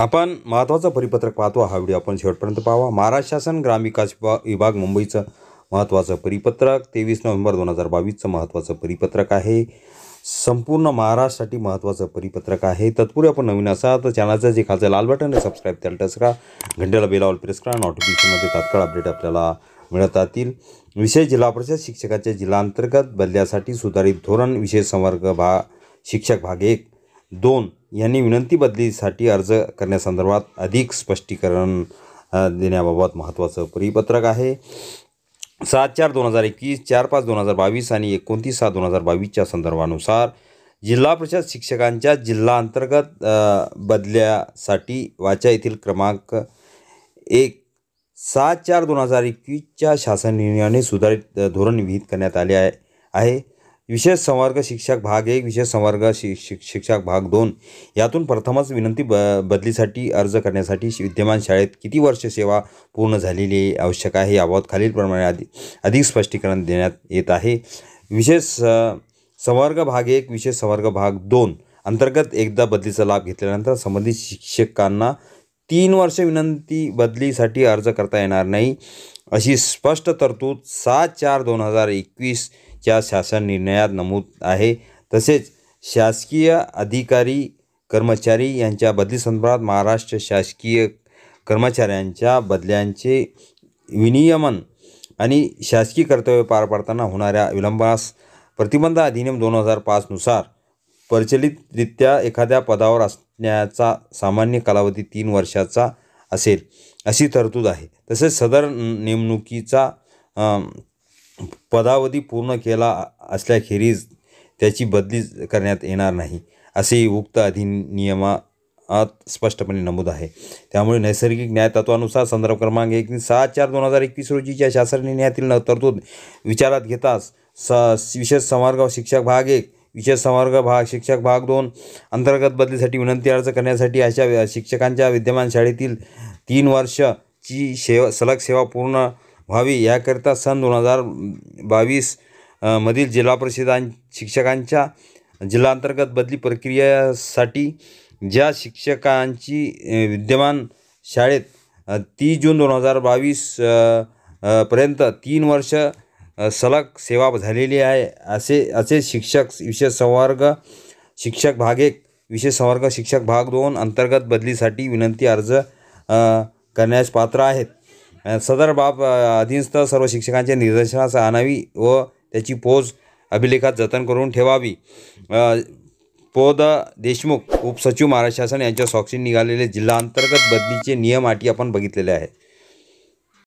आपण महत्त्वाचं परिपत्रक पाहतो हा व्हिडिओ आपण शेवटपर्यंत पाहावा महाराष्ट्र शासन ग्राम विकास विभाग मुंबईचं महत्त्वाचं परिपत्रक तेवीस नोव्हेंबर दोन हजार बावीसचं महत्त्वाचं परिपत्रक आहे संपूर्ण महाराष्ट्रासाठी महत्त्वाचं परिपत्रक आहे तत्पूर्वी आपण नवीन असा तर चॅनलचं जे खालचं लाल बटन आहे सबस्क्राईब त्याला टच करा घंटेला बेलावर प्रेस करा नोटिफिकेशनमध्ये तात्काळ अपडेट आपल्याला मिळतातील विशेष जिल्हा परिषद शिक्षकाच्या जिल्हांतर्गत बदल्यासाठी सुधारित धोरण विशेष संवर्ग भा शिक्षक भाग एक दोन यांनी विनंती बदलीसाठी अर्ज करण्यासंदर्भात अधिक स्पष्टीकरण देण्याबाबत महत्त्वाचं परिपत्रक आहे सात चार दोन हजार एकवीस चार पाच दोन हजार बावीस आणि एकोणतीस सहा दोन हजार बावीसच्या संदर्भानुसार जिल्हा परिषद शिक्षकांच्या जिल्हा अंतर्गत बदल्यासाठी वाचा येथील क्रमांक एक सात चार दोन हजार एकवीसच्या शासन निर्णयाने सुधारित धोरण विहित करण्यात आले आहे विशेष संवर्ग शिक्षक भाग एक विशेष संवर्ग शिक शिक्षक भाग दोन यातून प्रथमच विनंती ब बदलीसाठी अर्ज करण्यासाठी विद्यमान शाळेत किती वर्ष सेवा पूर्ण झालेली आवश्यक आहे याबाबत खालीलप्रमाणे आधी अधिक स्पष्टीकरण देण्यात येत आहे विशेष संवर्ग भाग एक विशेष संवर्ग भाग दोन अंतर्गत एकदा बदलीचा लाभ घेतल्यानंतर संबंधित शिक्षकांना तीन वर्ष विनंती बदलीसाठी अर्ज करता येणार नाही अशी स्पष्ट तरतूद सात चार दोन हजार एकवीस च्या शासन निर्णयात नमूद आहे तसेच शासकीय अधिकारी कर्मचारी यांच्या बदलीसंदर्भात महाराष्ट्र शासकीय कर्मचाऱ्यांच्या बदल्यांचे विनियमन आणि शासकीय कर्तव्य पार पाडताना होणाऱ्या विलंबास प्रतिबंध अधिनियम दोन हजार पाचनुसार प्रचलितरित्या एखाद्या पदावर असण्याचा सामान्य कालावधी तीन वर्षाचा असेल अशी तरतूद आहे तसेच सदर नेमणुकीचा पदावधी पूर्ण केला असल्याखेरीज त्याची बदली करण्यात येणार नाही असे उक्त अधिनियमात स्पष्टपणे नमूद आहे त्यामुळे नैसर्गिक न्यायतत्वानुसार संदर्भ क्रमांक एक सहा चार दोन हजार एकवीस रोजीच्या शासकीय न्यायातील तरतूद विचारात घेताच स विशेष संवर्ग शिक्षक भाग एक विशेष संवर्ग भाग शिक्षक भाग दोन अंतर्गत बदलीसाठी विनंती अर्ज करण्यासाठी अशा शिक्षकांच्या विद्यमान शाळेतील तीन वर्षची सेवा सलग सेवा पूर्ण व्हावी याकरिता सन दोन हजार बावीस मधील जिल्हा परिषदां शिक्षकांच्या जिल्हांतर्गत बदली प्रक्रियेसाठी ज्या शिक्षकांची विद्यमान शाळेत तीस जून दोन हजार बावीस पर्यंत तीन वर्ष सलग सेवा झालेली आहे असे असे शिक्षक विशेष संवर्ग शिक्षक भाग एक विशेष संवर्ग शिक्षक भाग दोन अंतर्गत बदलीसाठी विनंती अर्ज करण्यास पात्र आहेत सदर बाब अधीनस्थ सर्व शिक्षकांच्या निदर्शनास आणावी व त्याची पोज अभिलेखात जतन करून ठेवावी पोद देशमुख उपसचिव महाराष्ट्र शासन यांच्या स्वाक्षरी निघालेले जिल्हा अंतर्गत बदलीचे नियम आटी आपण बघितलेले आहेत